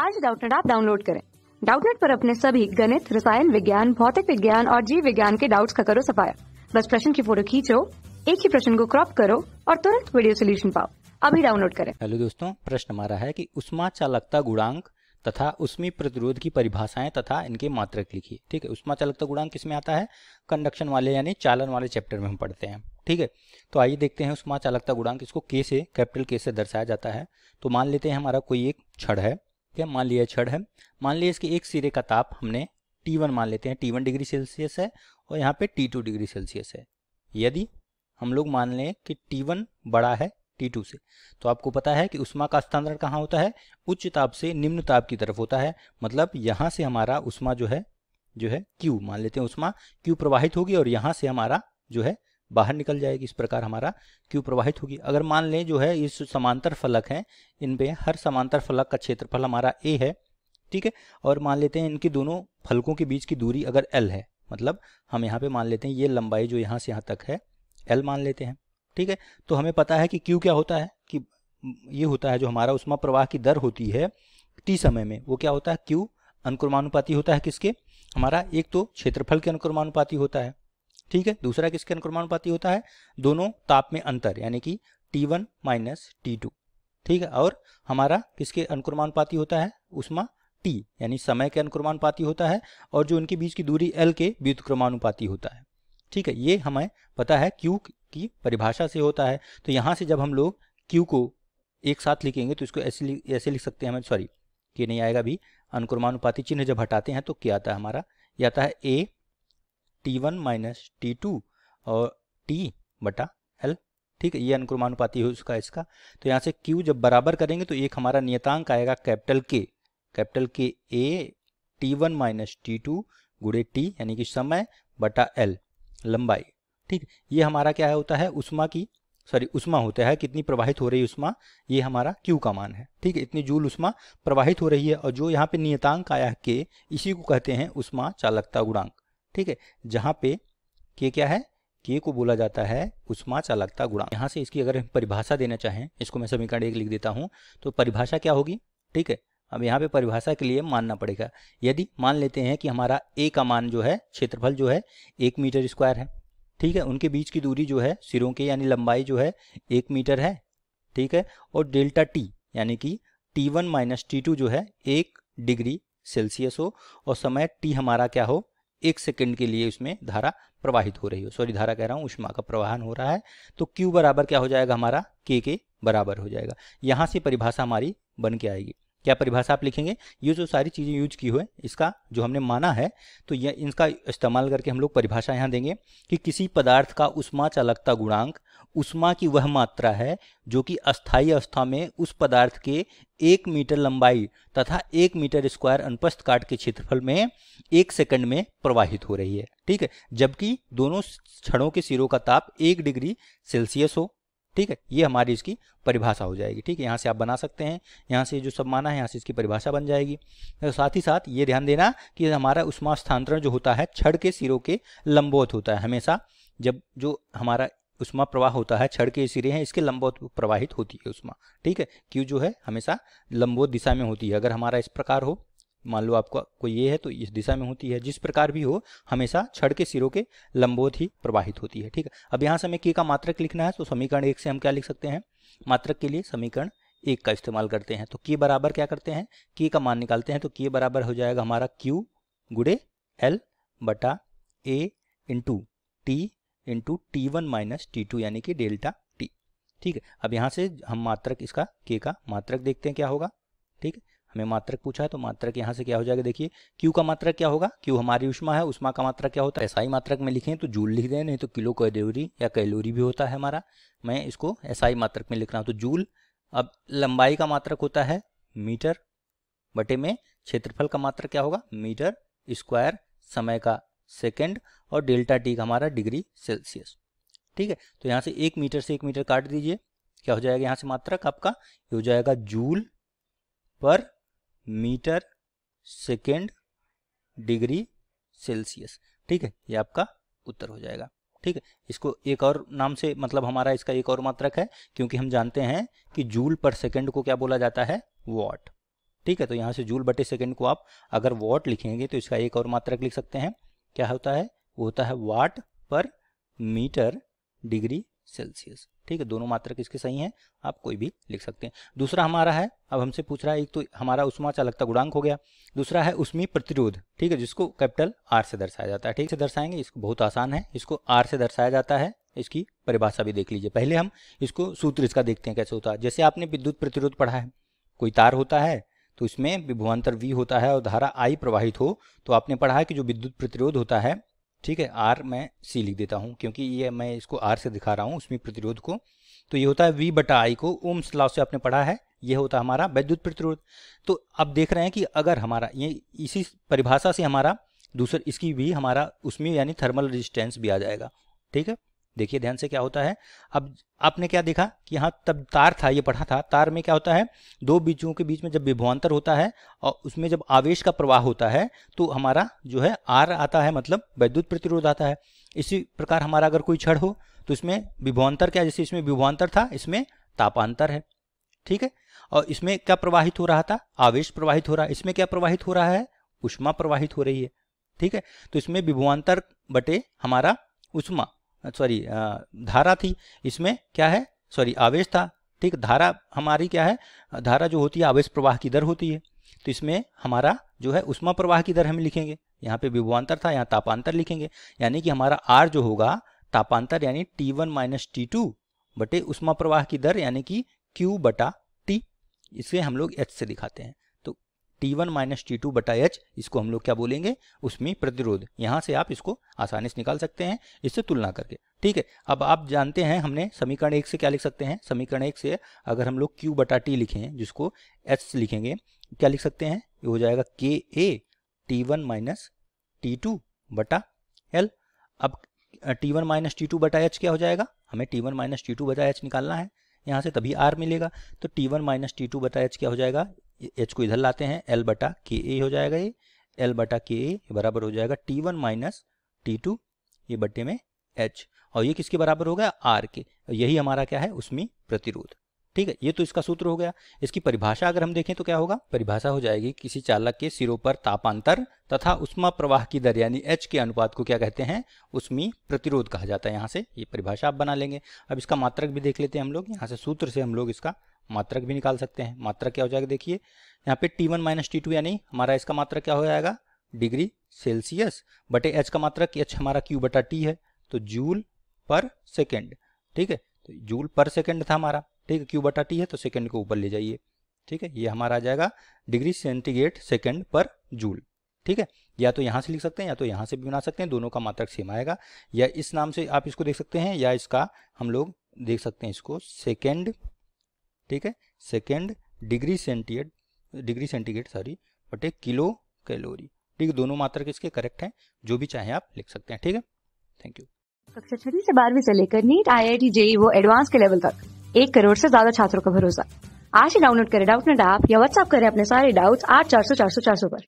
आज डाउटनेट आप डाउनलोड करें डाउटनेट पर अपने सभी गणित रसायन विज्ञान भौतिक विज्ञान और जीव विज्ञान के डाउट्स का करो सफाया बस प्रश्न की फोटो खींचो एक ही प्रश्न को क्रॉप करो और तुरंत वीडियो सोल्यूशन पाओ अभी डाउनलोड करें हेलो दोस्तों प्रश्न हमारा है कि उष्मा चालकता गुणांक तथा उष्मी प्रतिरोध की परिभाषाएं तथा इनके मात्रक लिखिए ठीक है उष्मा चालकता गुणांक किसमें आता है कंडक्शन वाले यानी चालन वाले चैप्टर में हम पढ़ते हैं ठीक है तो आइए देखते हैं उष्मा चालकता गुणांक इसको के से कैपिटल के से दर्शाया जाता है तो मान लेते हैं हमारा कोई एक छड़ है ठीक है मान लिया छड़ है मान लिया इसके एक सिरे का ताप हमने T1 मान लेते हैं T1 डिग्री सेल्सियस है और यहाँ पे T2 डिग्री सेल्सियस है यदि हम लोग मान लें कि T1 बड़ा है T2 से तो आपको पता है कि उष्मा का स्थानांतरण कहाँ होता है उच्च ताप से निम्न ताप की तरफ होता है मतलब यहाँ से हमारा उष्मा जो है जो है क्यू मान लेते हैं उष्मा क्यू प्रवाहित होगी और यहाँ से हमारा जो है बाहर निकल जाएगी इस प्रकार हमारा क्यू प्रवाहित होगी अगर मान लें जो है इस समांतर फलक हैं इनपे हर समांतर फलक का क्षेत्रफल हमारा ए है ठीक है और मान लेते हैं इनकी दोनों फलकों के बीच की दूरी अगर एल है मतलब हम यहाँ पे मान लेते हैं ये लंबाई जो यहाँ से यहाँ तक है एल मान लेते हैं ठीक है तो हमें पता है कि क्यू क्या होता है कि ये होता है जो हमारा उष्मा प्रवाह की दर होती है टी समय में वो क्या होता है क्यू अनुक्रमानुपाती होता है किसके हमारा एक तो क्षेत्रफल के अनुक्रमानुपाती होता है ठीक है दूसरा किसके अनुक्रमानुपाती होता है दोनों ताप में अंतर यानी कि T one minus T two ठीक है और हमारा किसके अनुक्रमानुपाती होता है उष्मा टी यानी समय के अनुक्रमानुपाती होता है और जो उनके बीच की दूरी एल के व्युतक्रमानुपाती होता है ठीक है ये हमें पता है क्यू की परिभाषा से होता है तो यहाँ से जब हम लोग क्यू को एक साथ लिखेंगे तो इसको ऐसे ऐसे लिख सकते हैं हमें सॉरी के नहीं आएगा भी अनुक्रमानुपाती चिन्ह जब हटाते हैं तो क्या आता है हमारा यह आता है A T one minus T two और टी बटा एल ठीक है ये अनुक्रमानुपाती है उसका इसका तो यहाँ से क्यू जब बराबर करेंगे तो एक हमारा नियतांक आएगा capital K capital K A T one minus T two गुड़े टी यानी कि समय बटा एल लंबाई ठीक ये हमारा क्या होता है उष्मा की सॉरी उष्मा होता है कितनी प्रवाहित हो रही है उष्मा ये हमारा क्यू का मान है ठीक है इतनी जूल उष्मा प्रवाहित हो रही है और जो यहाँ पे नियतांक आया है के इसी को कहते हैं उष्मा चालकता गुणांक ठीक है जहाँ पे के क्या है के को बोला जाता है उष्मा चालकता गुणा यहाँ से इसकी अगर परिभाषा देना चाहें इसको मैं समीकरण एक लिख देता हूँ तो परिभाषा क्या होगी ठीक है अब यहाँ पे परिभाषा के लिए मानना पड़ेगा यदि मान लेते हैं कि हमारा ए का मान जो है क्षेत्रफल जो है एक मीटर स्क्वायर है ठीक है उनके बीच की दूरी जो है सिरों के यानी लंबाई जो है एक मीटर है ठीक है और डेल्टा टी यानी कि T one minus T two जो है एक डिग्री सेल्सियस हो और समय टी हमारा क्या हो एक सेकंड के लिए उसमें धारा प्रवाहित हो रही हो सॉरी धारा कह रहा हूँ उष्मा का प्रवाहन हो रहा है तो क्यू बराबर क्या हो जाएगा हमारा के के बराबर हो जाएगा यहाँ से परिभाषा हमारी बन के आएगी क्या परिभाषा आप लिखेंगे ये जो सारी चीज़ें यूज की हुए इसका जो हमने माना है तो ये इनका इस्तेमाल करके हम लोग परिभाषा यहाँ देंगे कि किसी पदार्थ का उष्मा चालकता गुणांक उष्मा की वह मात्रा है जो कि अस्थायी अवस्था में उस पदार्थ के एक मीटर लंबाई तथा एक मीटर स्क्वायर अनुपस्थ काट के क्षेत्रफल में एक सेकंड में प्रवाहित हो रही है ठीक है जबकि दोनों क्षणों के सिरों का ताप एक डिग्री सेल्सियस हो ठीक है ये हमारी इसकी परिभाषा हो जाएगी ठीक है यहाँ से आप बना सकते हैं यहाँ से जो सब माना है यहाँ से इसकी परिभाषा बन जाएगी तो साथ ही साथ ये ध्यान देना कि हमारा उष्मा स्थानांतरण जो होता है छड़ के सिरों के लंबोत होता है हमेशा जब जो हमारा उष्मा प्रवाह होता है छड़ के सिरे हैं इसके लंबवत प्रवाहित होती है उष्मा ठीक है क्यू जो है हमेशा लंबवत दिशा में होती है अगर हमारा इस प्रकार हो मान लो आपका कोई ये है तो इस दिशा में होती है जिस प्रकार भी हो हमेशा छड़ के सिरों के लंबोत ही प्रवाहित होती है ठीक है अब यहाँ से हमें के का मात्रक लिखना है तो समीकरण एक से हम क्या लिख सकते हैं मात्रक के लिए समीकरण एक का इस्तेमाल करते हैं तो के बराबर क्या करते हैं के का मान निकालते हैं तो के बराबर हो जाएगा हमारा क्यू गुड़े एल बटा A into T into T one minus T two यानी कि डेल्टा टी ठीक है अब यहाँ से हम मात्रक इसका के का मात्रक देखते हैं क्या होगा ठीक है हमें मात्रक पूछा है तो मात्रक यहाँ से क्या हो जाएगा देखिए क्यू का मात्रक क्या होगा क्यू हमारी उष्मा है उष्मा का मात्रक क्या होता है एसआई मात्रक में लिखें तो जूल लिख दें नहीं तो किलो कैलोरी या कैलोरी भी होता है हमारा मैं इसको एसआई मात्रक में लिख रहा हूँ तो जूल अब लंबाई का मात्रक होता है मीटर बटे में क्षेत्रफल का मात्रक क्या होगा मीटर स्क्वायर समय का सेकेंड और डेल्टा टी का हमारा डिग्री सेल्सियस ठीक है तो यहाँ से एक मीटर से एक मीटर काट दीजिए क्या हो जाएगा यहाँ से मात्रक आपका ये हो जाएगा जूल पर मीटर सेकेंड डिग्री सेल्सियस ठीक है ये आपका उत्तर हो जाएगा ठीक है इसको एक और नाम से मतलब हमारा इसका एक और मात्रक है क्योंकि हम जानते हैं कि जूल पर सेकेंड को क्या बोला जाता है वॉट ठीक है तो यहाँ से जूल बटे सेकेंड को आप अगर वॉट लिखेंगे तो इसका एक और मात्रक लिख सकते हैं क्या होता है वो होता है वाट पर मीटर डिग्री सेल्सियस ठीक है दोनों मात्रक इसके सही हैं आप कोई भी लिख सकते हैं दूसरा हमारा है अब हमसे पूछ रहा है एक तो हमारा उष्मा चालकता गुणांक हो गया दूसरा है उष्मी प्रतिरोध ठीक है जिसको कैपिटल आर से दर्शाया जाता है ठीक से दर्शाएंगे इसको बहुत आसान है इसको आर से दर्शाया जाता है इसकी परिभाषा भी देख लीजिए पहले हम इसको सूत्र इसका देखते हैं कैसे होता है जैसे आपने विद्युत प्रतिरोध पढ़ा है कोई तार होता है तो इसमें विभुआंतर वी होता है और धारा आई प्रवाहित हो तो आपने पढ़ा है कि जो विद्युत प्रतिरोध होता है ठीक है आर मैं सी लिख देता हूँ क्योंकि ये मैं इसको आर से दिखा रहा हूँ उसमें प्रतिरोध को तो ये होता है वी बटा आई को ओम लॉ से आपने पढ़ा है ये होता हमारा वैद्युत प्रतिरोध तो अब देख रहे हैं कि अगर हमारा ये इसी परिभाषा से हमारा दूसर इसकी भी हमारा उसमें यानी थर्मल रेजिस्टेंस भी आ जाएगा ठीक है देखिए ध्यान से क्या होता है अब आपने क्या देखा कि यहाँ तब तार था ये पढ़ा था तार में क्या होता है दो बीचों के बीच में जब विभवान्तर होता है और उसमें जब आवेश का प्रवाह होता है तो हमारा जो है आर आता है मतलब वैद्युत प्रतिरोध आता है इसी प्रकार हमारा अगर कोई छड़ हो तो इसमें विभवान्तर क्या जैसे इसमें विभवान्तर था इसमें तापांतर है ठीक है और इसमें क्या प्रवाहित हो रहा था आवेश प्रवाहित हो रहा इसमें क्या प्रवाहित हो रहा है उष्मा प्रवाहित हो रही है ठीक है तो इसमें विभवान्तर बटे हमारा उष्मा सॉरी धारा थी इसमें क्या है सॉरी आवेश था ठीक धारा हमारी क्या है धारा जो होती है आवेश प्रवाह की दर होती है तो इसमें हमारा जो है उष्मा प्रवाह की दर हम लिखेंगे यहाँ पे विभवान्तर था यहाँ तापांतर लिखेंगे यानी कि हमारा आर जो होगा तापांतर यानी T one minus T two बटे उष्मा प्रवाह की दर यानी कि क्यू बटा टी इसे हम लोग एच से दिखाते हैं T one minus T two बटा एच इसको हम लोग क्या बोलेंगे उसमें प्रतिरोध यहाँ से आप इसको आसानी से निकाल सकते हैं इससे तुलना करके ठीक है अब आप जानते हैं हमने समीकरण एक से क्या लिख सकते हैं समीकरण एक से अगर हम लोग क्यू बटा टी लिखे जिसको एच लिखेंगे क्या लिख सकते हैं ये हो जाएगा K A T one minus T two बटा एल अब T one minus T two बटा एच क्या हो जाएगा हमें T one minus T two बटा एच निकालना है यहाँ से तभी आर मिलेगा तो T one minus T two बटा एच क्या हो जाएगा एच को इधर लाते हैं एल बटा के ए हो जाएगा ये एल बटा के ए बराबर हो जाएगा T one minus T two ये बटे में एच और ये किसके बराबर हो गया आर के यही हमारा क्या है उसमें प्रतिरोध ठीक है ये तो इसका सूत्र हो गया इसकी परिभाषा अगर हम देखें तो क्या होगा परिभाषा हो जाएगी किसी चालक के सिरों पर तापांतर तथा उष्मा प्रवाह की दर यानी एच के अनुपात को क्या कहते हैं उसमें प्रतिरोध कहा जाता है यहाँ से ये परिभाषा आप बना लेंगे अब इसका मात्रक भी देख लेते हैं हम लोग यहाँ से सूत्र से हम लोग इसका मात्रक भी निकाल सकते हैं मात्रक क्या हो जाएगा देखिए यहाँ पे T one minus T two यानी हमारा इसका मात्रक क्या हो जाएगा डिग्री सेल्सियस बटे एच का मात्रक एच हमारा Q बटा टी है तो जूल पर सेकेंड ठीक है तो जूल पर सेकेंड था हमारा ठीक है क्यू बटा टी है तो सेकेंड को ऊपर ले जाइए ठीक है ये हमारा आ जाएगा डिग्री सेंटीग्रेड सेकेंड पर जूल ठीक है या तो यहाँ से लिख सकते हैं या तो यहाँ से भी बना सकते हैं दोनों का मात्रक सेम आएगा या इस नाम से आप इसको देख सकते हैं या इसका हम लोग देख सकते हैं इसको सेकेंड ठीक है second degree centigrade degree centigrade sorry बटे किलो कैलोरी ठीक है दोनों मात्रा किसके करेक्ट है जो भी चाहे आप लिख सकते हैं ठीक है थैंक यू कक्षा छठी से बारहवीं से लेकर NEET I I T JEE वो एडवांस के लेवल तक एक करोड़ से ज्यादा छात्रों का भरोसा आज ही डाउनलोड करें डाउट नेट ऐप या व्हाट्सएप करें अपने सारे डाउट्स आठ चार सौ चार सौ चार सौ पर